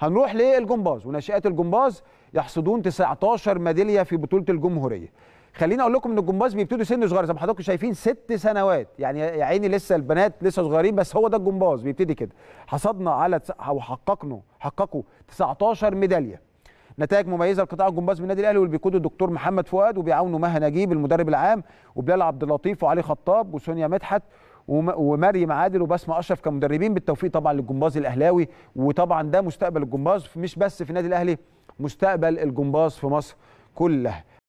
هنروح للجمباز وناشئات الجمباز يحصدون 19 ميداليه في بطوله الجمهوريه خليني اقول لكم ان الجمباز بيبتدوا سن صغير زي ما حضراتكم شايفين ست سنوات يعني يا عيني لسه البنات لسه صغيرين بس هو ده الجمباز بيبتدي كده حصدنا على او حققنا حققوا 19 ميداليه نتائج مميزه لقطاع الجمباز بالنادي الاهلي واللي بيقوده الدكتور محمد فؤاد وبيعاونه مها نجيب المدرب العام وبلال عبد اللطيف وعلي خطاب وسونيا مدحت ومريم عادل وبسمه اشرف كمدربين بالتوفيق طبعا للجمباز الاهلاوي وطبعا ده مستقبل الجمباز مش بس في النادي الاهلي مستقبل الجمباز في مصر كلها